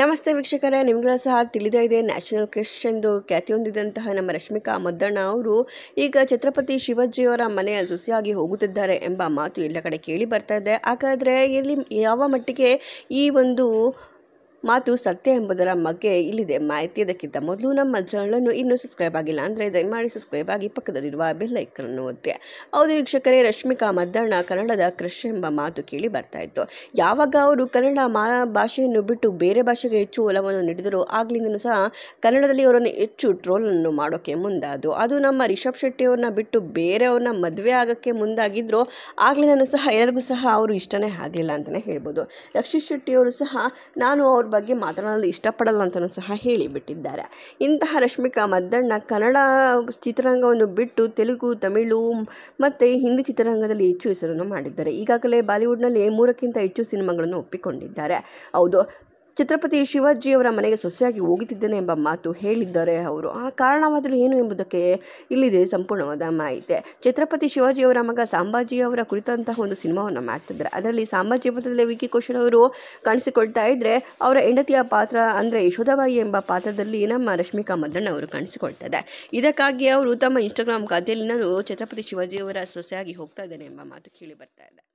ನಮಸ್ತೆ ವೀಕ್ಷಕರೇ ನಿಮಗೆಲ್ಲ ಸಹ ತಿಳಿದೇ ಇದೆ ನ್ಯಾಷನಲ್ ಕ್ರಿಶ್ ಎಂದು ಖ್ಯಾತಿ ಹೊಂದಿದಂತಹ ನಮ್ಮ ರಶ್ಮಿಕಾ ಮದ್ದಣ್ಣ ಅವರು ಈಗ ಛತ್ರಪತಿ ಶಿವಾಜಿಯವರ ಮನೆಯ ಸುಸಿಯಾಗಿ ಹೋಗುತ್ತಿದ್ದಾರೆ ಎಂಬ ಮಾತು ಎಲ್ಲ ಕಡೆ ಕೇಳಿ ಬರ್ತಾ ಇದೆ ಹಾಗಾದರೆ ಇಲ್ಲಿ ಯಾವ ಮಟ್ಟಿಗೆ ಈ ಒಂದು ಮಾತು ಸತ್ಯ ಎಂಬುದರ ಬಗ್ಗೆ ಇಲ್ಲಿದೆ ಮಾಹಿತಿ ಅದಕ್ಕಿಂತ ಮೊದಲು ನಮ್ಮ ಚಾನಲನ್ನು ಇನ್ನೂ ಸಬ್ಸ್ಕ್ರೈಬ್ ಆಗಿಲ್ಲ ಅಂದರೆ ದಯಮಾಡಿ ಸಬ್ಸ್ಕ್ರೈಬ್ ಆಗಿ ಪಕ್ಕದಲ್ಲಿರುವ ಬೆಲ್ಲೈಕನ್ನು ಒತ್ತೆ ಹೌದು ವೀಕ್ಷಕರೇ ರಶ್ಮಿಕಾ ಮದ್ದಣ್ಣ ಕನ್ನಡದ ಕ್ರಶ್ ಎಂಬ ಮಾತು ಕೇಳಿ ಬರ್ತಾ ಇತ್ತು ಯಾವಾಗ ಅವರು ಕನ್ನಡ ಮಾ ಭಾಷೆಯನ್ನು ಬಿಟ್ಟು ಬೇರೆ ಭಾಷೆಗೆ ಹೆಚ್ಚು ಒಲವನ್ನು ನೀಡಿದರೂ ಆಗ್ಲಿಂದಲೂ ಸಹ ಕನ್ನಡದಲ್ಲಿ ಅವರನ್ನು ಹೆಚ್ಚು ಟ್ರೋಲನ್ನು ಮಾಡೋಕ್ಕೆ ಮುಂದಾದು ಅದು ನಮ್ಮ ರಿಷಬ್ ಶೆಟ್ಟಿಯವರನ್ನ ಬಿಟ್ಟು ಬೇರೆಯವ್ರನ್ನ ಮದುವೆ ಆಗೋಕ್ಕೆ ಮುಂದಾಗಿದ್ದರೂ ಆಗ್ಲಿಂದನೂ ಸಹ ಎಲ್ಲರಿಗೂ ಸಹ ಅವರು ಇಷ್ಟನೇ ಆಗಲಿಲ್ಲ ಅಂತಲೇ ಹೇಳ್ಬೋದು ರಕ್ಷಿತ್ ಶೆಟ್ಟಿಯವರು ಸಹ ನಾನು ಅವ್ರ ಬಗ್ಗೆ ಮಾತನಾಡಲು ಇಷ್ಟಪಡಲ್ಲ ಅಂತಲೂ ಸಹ ಹೇಳಿಬಿಟ್ಟಿದ್ದಾರೆ ಇಂತಹ ರಶ್ಮಿಕಾ ಮದ್ದಣ್ಣ ಕನ್ನಡ ಚಿತ್ರರಂಗವನ್ನು ಬಿಟ್ಟು ತೆಲುಗು ತಮಿಳು ಮತ್ತು ಹಿಂದಿ ಚಿತ್ರರಂಗದಲ್ಲಿ ಹೆಚ್ಚು ಹೆಸರನ್ನು ಮಾಡಿದ್ದಾರೆ ಈಗಾಗಲೇ ಬಾಲಿವುಡ್ನಲ್ಲಿ ಮೂರಕ್ಕಿಂತ ಹೆಚ್ಚು ಸಿನಿಮಾಗಳನ್ನು ಒಪ್ಪಿಕೊಂಡಿದ್ದಾರೆ ಹೌದು ಛತ್ರಪತಿ ಶಿವಾಜಿಯವರ ಮನೆಗೆ ಸೊಸೆಯಾಗಿ ಹೋಗುತ್ತಿದ್ದೇನೆ ಎಂಬ ಮಾತು ಹೇಳಿದ್ದಾರೆ ಅವರು ಆ ಕಾರಣವಾದರೂ ಏನು ಎಂಬುದಕ್ಕೆ ಇಲ್ಲಿದೆ ಸಂಪೂರ್ಣವಾದ ಮಾಹಿತಿ ಛತ್ರಪತಿ ಶಿವಾಜಿಯವರ ಮಗ ಸಾಂಬಾಜಿಯವರ ಕುರಿತಂತಹ ಒಂದು ಸಿನಿಮಾವನ್ನು ಮಾಡ್ತಿದ್ದಾರೆ ಅದರಲ್ಲಿ ಸಾಂಬಾಜಿ ಪಾತ್ರದಲ್ಲಿ ವಿಕಿ ಕೌಶಲ್ ಅವರು ಕಾಣಿಸಿಕೊಳ್ತಾ ಇದ್ದರೆ ಅವರ ಹೆಂಡತಿಯ ಪಾತ್ರ ಅಂದರೆ ಯಶೋಧಾಬಾಯಿ ಎಂಬ ಪಾತ್ರದಲ್ಲಿ ನಮ್ಮ ರಶ್ಮಿಕಾ ಮದಣ್ಣ ಅವರು ಕಾಣಿಸಿಕೊಳ್ತಾರೆ ಇದಕ್ಕಾಗಿ ಅವರು ತಮ್ಮ ಇನ್ಸ್ಟಾಗ್ರಾಮ್ ಖಾತೆಯಲ್ಲಿ ನಾನು ಛತ್ರಪತಿ ಶಿವಾಜಿಯವರ ಸೊಸೆಯಾಗಿ ಹೋಗ್ತಾ ಇದ್ದೇನೆ ಎಂಬ ಮಾತು ಕೇಳಿ ಬರ್ತಾ ಇದೆ